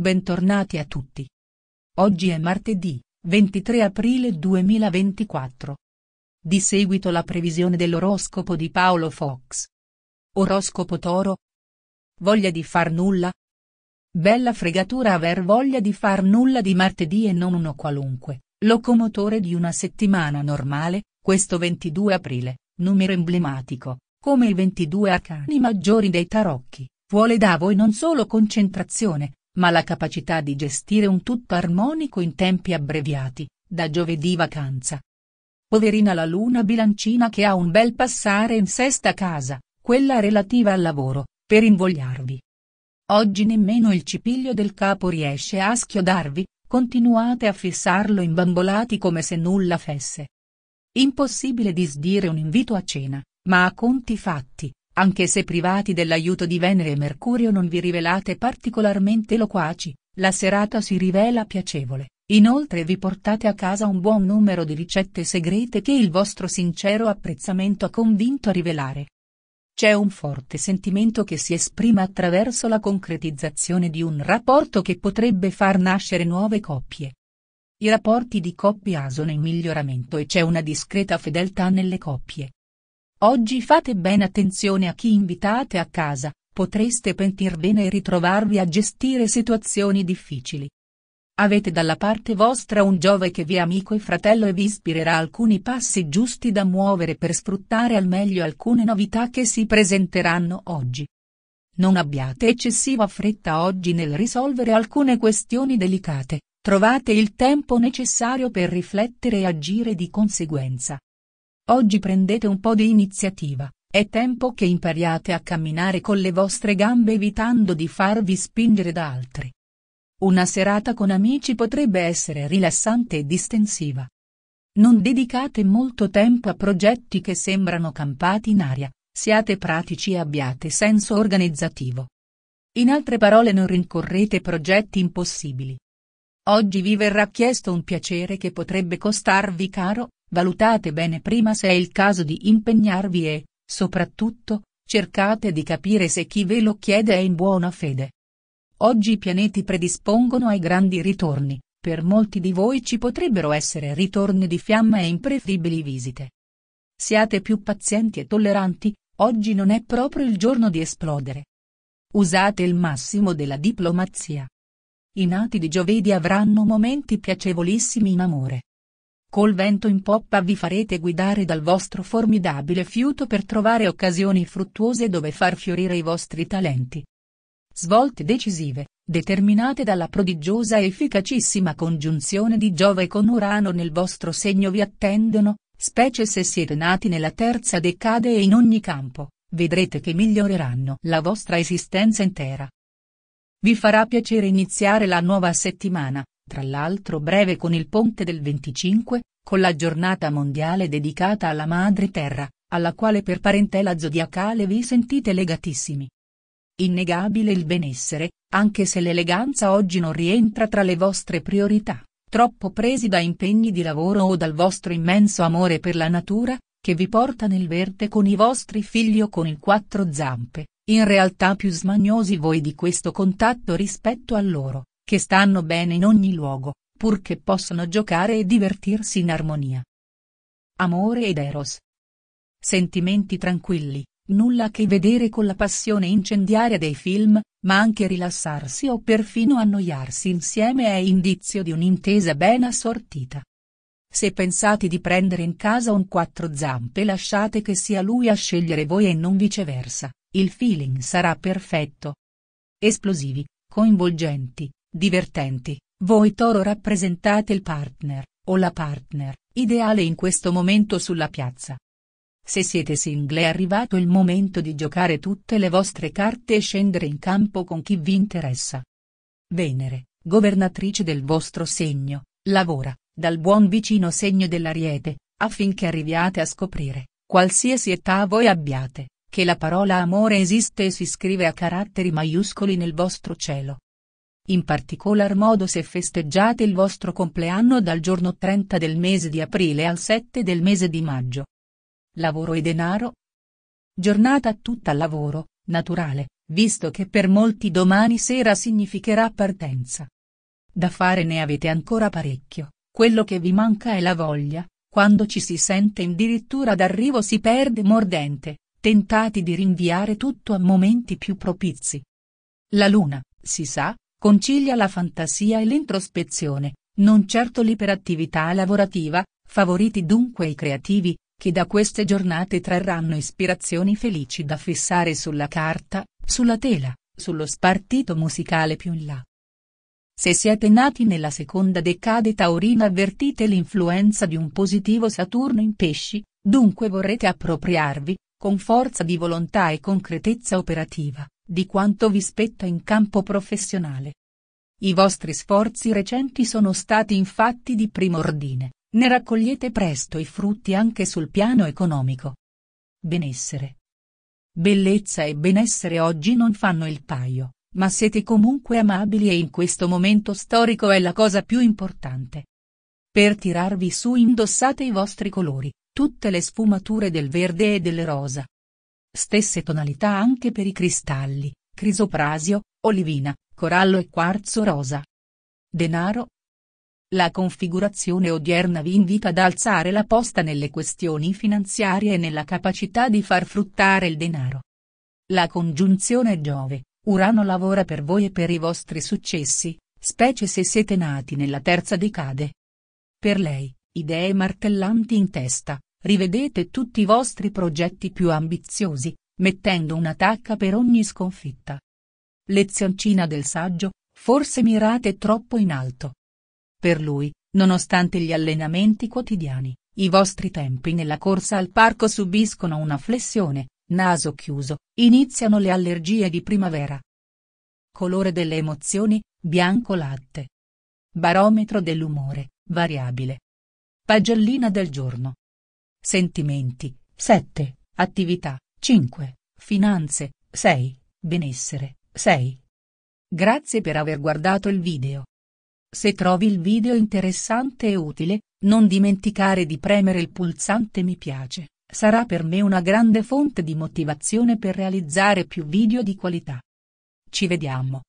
Bentornati a tutti. Oggi è martedì, 23 aprile 2024. Di seguito la previsione dell'oroscopo di Paolo Fox. Oroscopo Toro. Voglia di far nulla? Bella fregatura aver voglia di far nulla di martedì e non uno qualunque, locomotore di una settimana normale, questo 22 aprile, numero emblematico, come i 22 arcani maggiori dei tarocchi, vuole da voi non solo concentrazione, ma la capacità di gestire un tutto armonico in tempi abbreviati, da giovedì vacanza. Poverina la luna bilancina che ha un bel passare in sesta casa, quella relativa al lavoro, per invogliarvi. Oggi nemmeno il cipiglio del capo riesce a schiodarvi, continuate a fissarlo imbambolati come se nulla fesse. Impossibile disdire un invito a cena, ma a conti fatti, anche se privati dell'aiuto di Venere e Mercurio non vi rivelate particolarmente loquaci, la serata si rivela piacevole. Inoltre vi portate a casa un buon numero di ricette segrete che il vostro sincero apprezzamento ha convinto a rivelare. C'è un forte sentimento che si esprime attraverso la concretizzazione di un rapporto che potrebbe far nascere nuove coppie. I rapporti di coppia sono in miglioramento e c'è una discreta fedeltà nelle coppie. Oggi fate ben attenzione a chi invitate a casa, potreste pentirvene e ritrovarvi a gestire situazioni difficili. Avete dalla parte vostra un Giove che vi è amico e fratello e vi ispirerà alcuni passi giusti da muovere per sfruttare al meglio alcune novità che si presenteranno oggi. Non abbiate eccessiva fretta oggi nel risolvere alcune questioni delicate, trovate il tempo necessario per riflettere e agire di conseguenza. Oggi prendete un po' di iniziativa, è tempo che impariate a camminare con le vostre gambe evitando di farvi spingere da altri. Una serata con amici potrebbe essere rilassante e distensiva. Non dedicate molto tempo a progetti che sembrano campati in aria, siate pratici e abbiate senso organizzativo. In altre parole non rincorrete progetti impossibili. Oggi vi verrà chiesto un piacere che potrebbe costarvi caro, valutate bene prima se è il caso di impegnarvi e, soprattutto, cercate di capire se chi ve lo chiede è in buona fede. Oggi i pianeti predispongono ai grandi ritorni, per molti di voi ci potrebbero essere ritorni di fiamma e impreferibili visite. Siate più pazienti e tolleranti, oggi non è proprio il giorno di esplodere. Usate il massimo della diplomazia. I nati di giovedì avranno momenti piacevolissimi in amore. Col vento in poppa vi farete guidare dal vostro formidabile fiuto per trovare occasioni fruttuose dove far fiorire i vostri talenti. Svolte decisive, determinate dalla prodigiosa e efficacissima congiunzione di Giove con Urano nel vostro segno vi attendono, specie se siete nati nella terza decade e in ogni campo, vedrete che miglioreranno la vostra esistenza intera. Vi farà piacere iniziare la nuova settimana, tra l'altro breve con il ponte del 25, con la giornata mondiale dedicata alla madre terra, alla quale per parentela zodiacale vi sentite legatissimi. Innegabile il benessere, anche se l'eleganza oggi non rientra tra le vostre priorità, troppo presi da impegni di lavoro o dal vostro immenso amore per la natura, che vi porta nel verde con i vostri figli o con il quattro zampe, in realtà più smagnosi voi di questo contatto rispetto a loro che stanno bene in ogni luogo, purché possano giocare e divertirsi in armonia. Amore ed Eros. Sentimenti tranquilli, nulla a che vedere con la passione incendiaria dei film, ma anche rilassarsi o perfino annoiarsi insieme è indizio di un'intesa ben assortita. Se pensate di prendere in casa un quattro zampe lasciate che sia lui a scegliere voi e non viceversa, il feeling sarà perfetto. Esplosivi, coinvolgenti, Divertenti, voi toro rappresentate il partner, o la partner, ideale in questo momento sulla piazza. Se siete single è arrivato il momento di giocare tutte le vostre carte e scendere in campo con chi vi interessa. Venere, governatrice del vostro segno, lavora, dal buon vicino segno dell'ariete, affinché arriviate a scoprire, qualsiasi età voi abbiate, che la parola amore esiste e si scrive a caratteri maiuscoli nel vostro cielo in particolar modo se festeggiate il vostro compleanno dal giorno 30 del mese di aprile al 7 del mese di maggio. Lavoro e denaro? Giornata tutta lavoro, naturale, visto che per molti domani sera significherà partenza. Da fare ne avete ancora parecchio, quello che vi manca è la voglia, quando ci si sente addirittura d'arrivo si perde mordente, tentati di rinviare tutto a momenti più propizi. La luna, si sa, concilia la fantasia e l'introspezione, non certo l'iperattività lavorativa, favoriti dunque i creativi, che da queste giornate trarranno ispirazioni felici da fissare sulla carta, sulla tela, sullo spartito musicale più in là. Se siete nati nella seconda decade taurina avvertite l'influenza di un positivo Saturno in pesci, dunque vorrete appropriarvi, con forza di volontà e concretezza operativa, di quanto vi spetta in campo professionale. I vostri sforzi recenti sono stati infatti di primo ordine, ne raccogliete presto i frutti anche sul piano economico. Benessere. Bellezza e benessere oggi non fanno il paio, ma siete comunque amabili e in questo momento storico è la cosa più importante. Per tirarvi su indossate i vostri colori, tutte le sfumature del verde e del rosa, Stesse tonalità anche per i cristalli, crisoprasio, olivina, corallo e quarzo rosa. Denaro. La configurazione odierna vi invita ad alzare la posta nelle questioni finanziarie e nella capacità di far fruttare il denaro. La congiunzione Giove, Urano lavora per voi e per i vostri successi, specie se siete nati nella terza decade. Per lei, idee martellanti in testa, Rivedete tutti i vostri progetti più ambiziosi, mettendo una tacca per ogni sconfitta. Lezioncina del saggio, forse mirate troppo in alto. Per lui, nonostante gli allenamenti quotidiani, i vostri tempi nella corsa al parco subiscono una flessione, naso chiuso, iniziano le allergie di primavera. Colore delle emozioni, bianco latte. Barometro dell'umore, variabile. Pagellina del giorno sentimenti, 7, attività, 5, finanze, 6, benessere, 6. Grazie per aver guardato il video. Se trovi il video interessante e utile, non dimenticare di premere il pulsante mi piace, sarà per me una grande fonte di motivazione per realizzare più video di qualità. Ci vediamo.